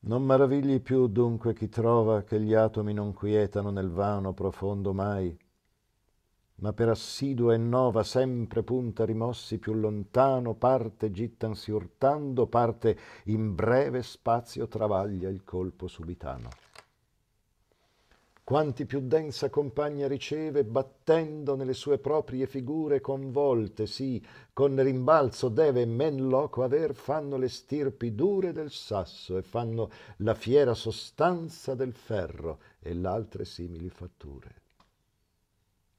Non maravigli più dunque chi trova che gli atomi non quietano nel vano profondo mai, ma per assidua e nova sempre punta rimossi più lontano, parte gittansi urtando, parte in breve spazio travaglia il colpo subitano quanti più densa compagna riceve, battendo nelle sue proprie figure convolte, sì, con rimbalzo deve men loco aver, fanno le stirpi dure del sasso e fanno la fiera sostanza del ferro e l'altre simili fatture.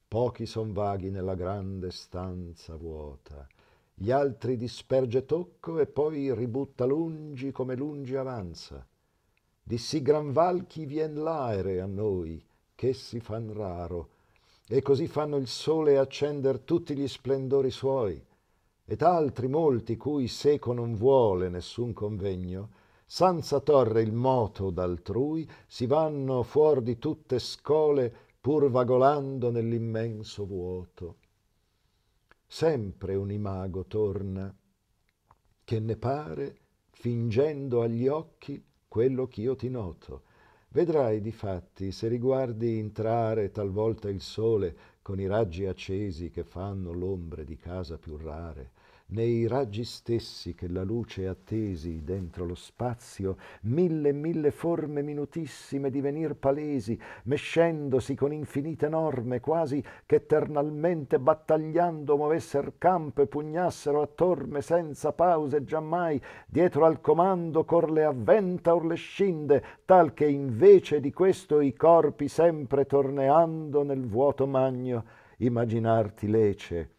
Pochi son vaghi nella grande stanza vuota, gli altri disperge tocco e poi ributta lungi come lungi avanza di sì gran val chi vien l'aere a noi che si fan raro e così fanno il sole accender tutti gli splendori suoi ed altri molti cui seco non vuole nessun convegno senza torre il moto d'altrui si vanno fuor di tutte scole pur vagolando nell'immenso vuoto sempre un imago torna che ne pare fingendo agli occhi quello che io ti noto. Vedrai, di fatti se riguardi entrare talvolta il sole con i raggi accesi che fanno l'ombre di casa più rare, nei raggi stessi che la luce attesi dentro lo spazio, mille e mille forme minutissime divenir palesi, mescendosi con infinite norme, quasi che eternalmente battagliando movesser campo e pugnassero a torme senza pause giammai, dietro al comando cor le avventa or le scinde, tal che invece di questo i corpi sempre torneando nel vuoto magno degno immaginarti lece,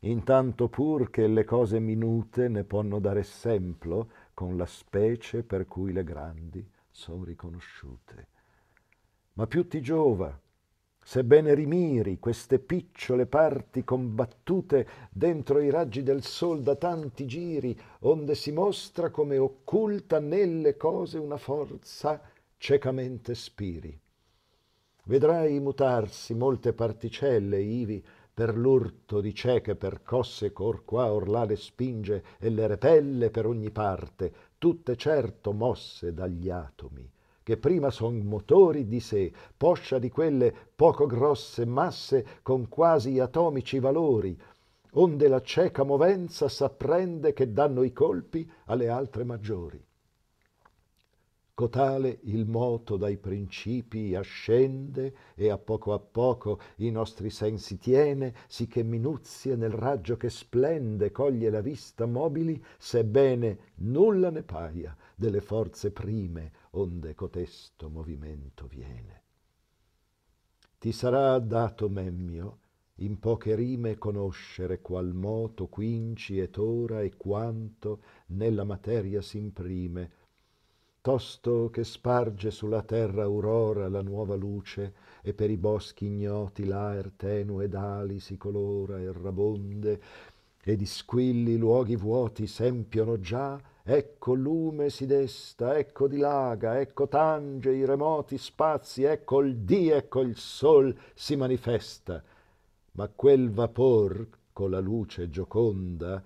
intanto pur che le cose minute ne ponno dare esempio con la specie per cui le grandi sono riconosciute. Ma più ti giova, sebbene rimiri queste picciole parti combattute dentro i raggi del sol da tanti giri, onde si mostra come occulta nelle cose una forza ciecamente spiri vedrai mutarsi molte particelle ivi per l'urto di cieche percosse ch'or qua or là le spinge e le repelle per ogni parte, tutte certo mosse dagli atomi, che prima son motori di sé, poscia di quelle poco grosse masse con quasi atomici valori, onde la cieca movenza s'apprende che danno i colpi alle altre maggiori Cotale ecco il moto dai principi ascende e a poco a poco i nostri sensi tiene, sì che minuzie nel raggio che splende coglie la vista mobili, sebbene nulla ne paia delle forze prime onde cotesto movimento viene. Ti sarà dato, Memmio, in poche rime conoscere qual moto quinci et ora e quanto nella materia s'imprime tosto che sparge sulla terra aurora la nuova luce e per i boschi ignoti l'aer tenue d'ali si colora e rabonde e di squilli luoghi vuoti s'empiono già ecco lume si desta ecco dilaga ecco tange i remoti spazi ecco il dì ecco il sol si manifesta ma quel vapor con la luce gioconda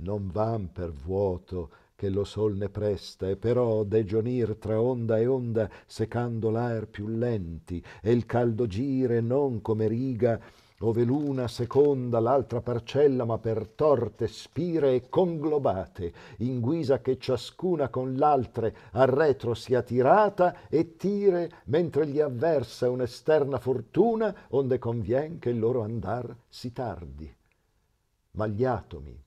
non van per vuoto che lo sol ne presta e però degionir tra onda e onda secando l'aer più lenti e il caldo gire non come riga ove l'una seconda l'altra parcella ma per torte spire e conglobate in guisa che ciascuna con l'altre a retro sia tirata e tire mentre gli avversa un'esterna fortuna onde convien che il loro andar si tardi ma gli atomi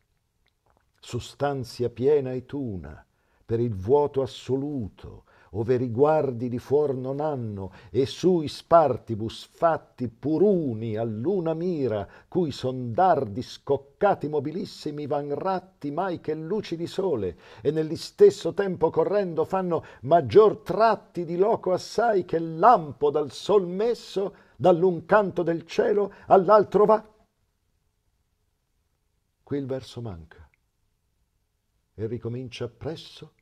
sostanzia piena e tuna, per il vuoto assoluto, ove riguardi di fuor non hanno, e sui spartibus fatti puruni all'una mira, cui sondardi scoccati mobilissimi van ratti mai che luci di sole, e nell'istesso tempo correndo fanno maggior tratti di loco assai che lampo dal sol messo, dall'un canto del cielo all'altro va. Qui il verso manca e ricomincia presso